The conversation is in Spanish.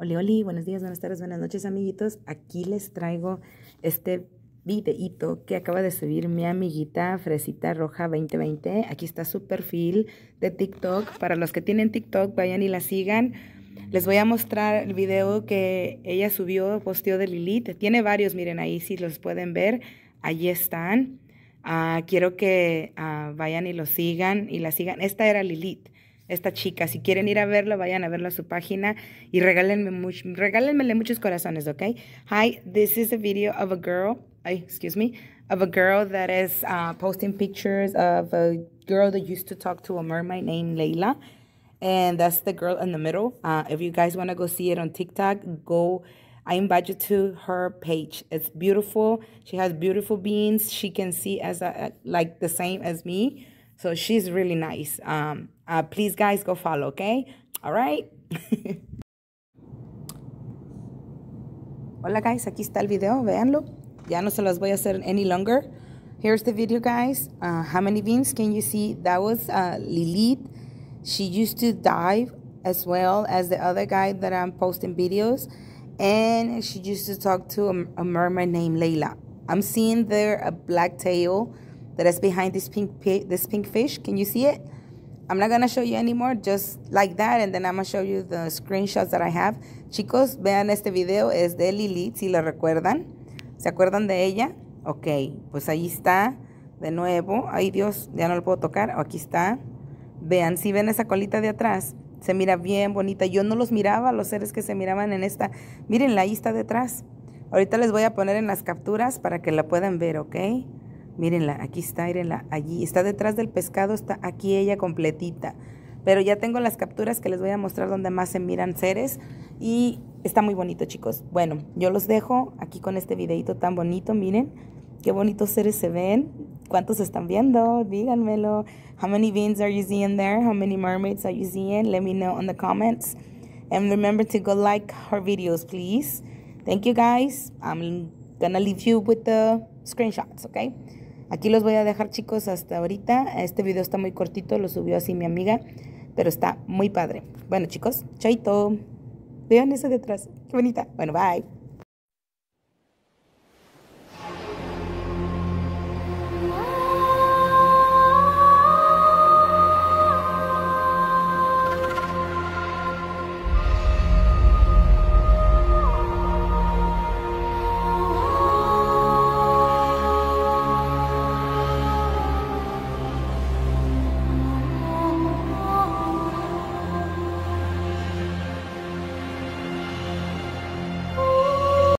Oli, oli, buenos días, buenas tardes, buenas noches, amiguitos. Aquí les traigo este videito que acaba de subir mi amiguita Fresita Roja 2020. Aquí está su perfil de TikTok. Para los que tienen TikTok, vayan y la sigan. Les voy a mostrar el video que ella subió, posteo de Lilith. Tiene varios, miren ahí si los pueden ver. Allí están. Ah, quiero que ah, vayan y lo sigan y la sigan. Esta era Lilith. esta chica. Si quieren ir a verlo, vayan a verlo a su página y regálenme much, regálenmele muchos corazones, ¿ok? Hi, this is a video of a girl, excuse me, of a girl that is uh, posting pictures of a girl that used to talk to a mermaid named Layla. And that's the girl in the middle. Uh, if you guys want to go see it on TikTok, go. I invite you to her page. It's beautiful. She has beautiful beans. She can see as a, like the same as me. So she's really nice. Um, uh, please, guys, go follow, okay? All right. Hola, guys. Aquí está el video. Veanlo. Ya no se los voy a hacer any longer. Here's the video, guys. Uh, how many beans can you see? That was uh, Lilith. She used to dive as well as the other guy that I'm posting videos. And she used to talk to a, a mermaid named Layla. I'm seeing there a black tail that is behind this pink, this pink fish. Can you see it? I'm not going to show you anymore, just like that, and then I'm going show you the screenshots that I have. Chicos, vean este video, es de Lilith si la recuerdan. ¿Se acuerdan de ella? Ok, pues ahí está, de nuevo. Ay, Dios, ya no lo puedo tocar. aquí está. Vean, si ven esa colita de atrás, se mira bien bonita. Yo no los miraba, los seres que se miraban en esta. miren ahí está detrás. Ahorita les voy a poner en las capturas para que la puedan ver, ¿ok? Mírenla, aquí está, mirenla, allí. Está detrás del pescado, está aquí ella completita. Pero ya tengo las capturas que les voy a mostrar donde más se miran seres. Y está muy bonito, chicos. Bueno, yo los dejo aquí con este videito tan bonito, miren. Qué bonitos seres se ven. ¿Cuántos están viendo? Díganmelo. How many beans are you seeing there? How many mermaids are you seeing? Let me know in the comments. And remember to go like her videos, please. Thank you, guys. I'm gonna leave you with the screenshots, okay? Aquí los voy a dejar chicos hasta ahorita. Este video está muy cortito, lo subió así mi amiga, pero está muy padre. Bueno chicos, chaito. Vean eso detrás, qué bonita. Bueno, bye.